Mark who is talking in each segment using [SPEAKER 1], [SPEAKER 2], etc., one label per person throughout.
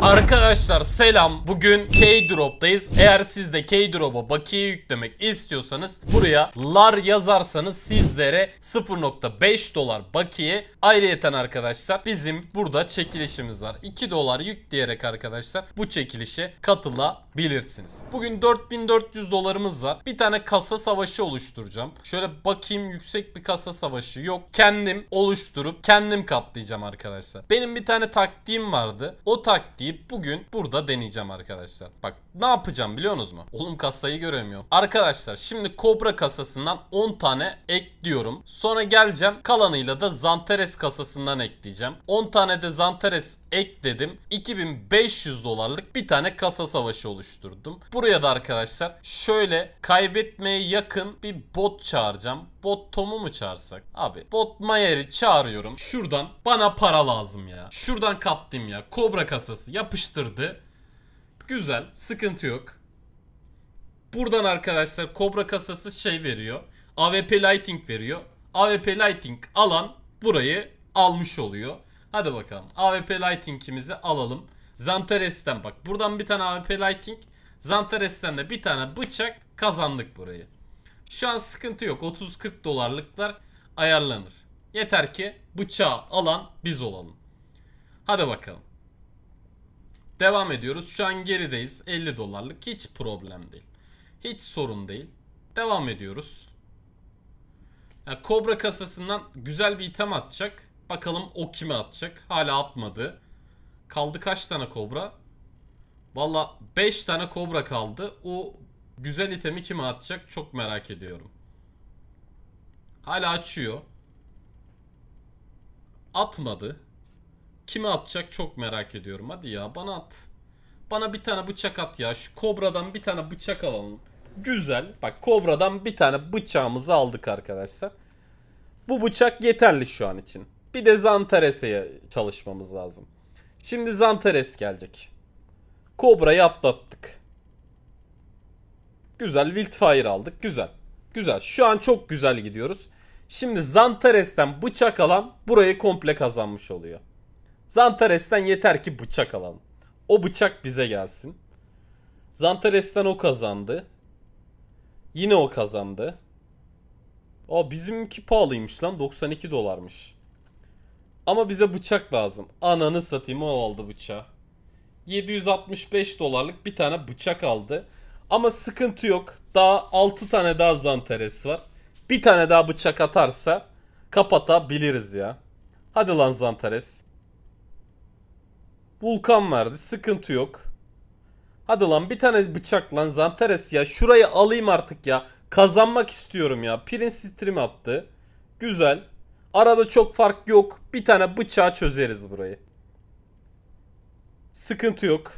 [SPEAKER 1] Arkadaşlar selam. Bugün K-Drop'tayız. Eğer siz de K-Drop'a bakiye yüklemek istiyorsanız buraya lar yazarsanız sizlere 0.5 dolar bakiye ayrıyeten arkadaşlar bizim burada çekilişimiz var. 2 dolar yükleyerek arkadaşlar bu çekilişe katılabilirsiniz. Bugün 4400 dolarımız var. Bir tane kasa savaşı oluşturacağım. Şöyle bakayım yüksek bir kasa savaşı yok. Kendim oluşturup kendim katlayacağım arkadaşlar. Benim bir tane taktiğim vardı. O taktiği deyip bugün burada deneyeceğim arkadaşlar. Bak ne yapacağım biliyorsunuz mu? Oğlum kasayı göremiyorum. Arkadaşlar şimdi Cobra kasasından 10 tane ekliyorum. Sonra geleceğim kalanıyla da Zanteres kasasından ekleyeceğim. 10 tane de Zanteres ekledim. 2500 dolarlık bir tane kasa savaşı oluşturdum. Buraya da arkadaşlar şöyle kaybetmeye yakın bir bot çağıracağım. Bot Tom'u mu çağırsak? Abi Bot Mayer'i çağırıyorum. Şuradan bana para lazım ya. Şuradan kattım ya. Kobra kasası yapıştırdı. Güzel. Sıkıntı yok. Buradan arkadaşlar Kobra kasası şey veriyor. AWP Lighting veriyor. AWP Lighting alan burayı almış oluyor. Hadi bakalım. AWP Lighting'imizi alalım. Zantares'ten bak. Buradan bir tane AWP Lighting. Zantares'ten de bir tane bıçak kazandık burayı. Şu an sıkıntı yok. 30-40 dolarlıklar ayarlanır. Yeter ki bıçağı alan biz olalım. Hadi bakalım. Devam ediyoruz. Şu an gerideyiz. 50 dolarlık hiç problem değil. Hiç sorun değil. Devam ediyoruz. Yani Kobra kasasından güzel bir item atacak. Bakalım o kime atacak. Hala atmadı. Kaldı kaç tane kobra? Valla 5 tane kobra kaldı. O Güzel itemi kime atacak çok merak ediyorum. Hala açıyor. Atmadı. Kime atacak çok merak ediyorum. Hadi ya bana at. Bana bir tane bıçak at ya. Şu kobradan bir tane bıçak alalım. Güzel. Bak kobradan bir tane bıçağımızı aldık arkadaşlar. Bu bıçak yeterli şu an için. Bir de Zantares'e çalışmamız lazım. Şimdi Zantares gelecek. Kobra'yı atlattık. Güzel Wildfire aldık. Güzel. Güzel. Şu an çok güzel gidiyoruz. Şimdi Zantares'ten bıçak alan burayı komple kazanmış oluyor. Zantares'ten yeter ki bıçak alalım. O bıçak bize gelsin. Zantares'ten o kazandı. Yine o kazandı. Aa bizimki pahalıymış lan 92 dolarmış. Ama bize bıçak lazım. Ananı satayım o aldı bıçağı. 765 dolarlık bir tane bıçak aldı. Ama sıkıntı yok. Daha 6 tane daha Zanteres var. Bir tane daha bıçak atarsa kapatabiliriz ya. Hadi lan Zanteres. Vulkan verdi. Sıkıntı yok. Hadi lan bir tane bıçak lan Zanteres ya. Şurayı alayım artık ya. Kazanmak istiyorum ya. Prince stream attı. Güzel. Arada çok fark yok. Bir tane bıçağı çözeriz burayı. Sıkıntı yok.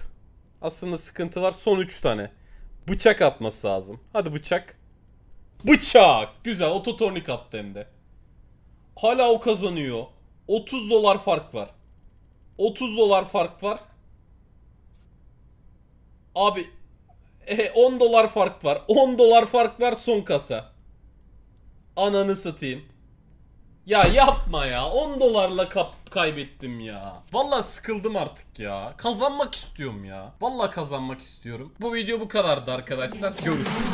[SPEAKER 1] Aslında sıkıntı var. Son 3 tane. Bıçak atması lazım. Hadi bıçak. Bıçak. Güzel ototornik attı hem de. Hala o kazanıyor. 30 dolar fark var. 30 dolar fark var. Abi e, 10 dolar fark var. 10 dolar fark var son kasa. Ananı satayım. Ya yapma ya 10 dolarla kap kaybettim ya. Valla sıkıldım artık ya. Kazanmak istiyorum ya. Valla kazanmak istiyorum. Bu video bu kadardı arkadaşlar. Görüşürüz.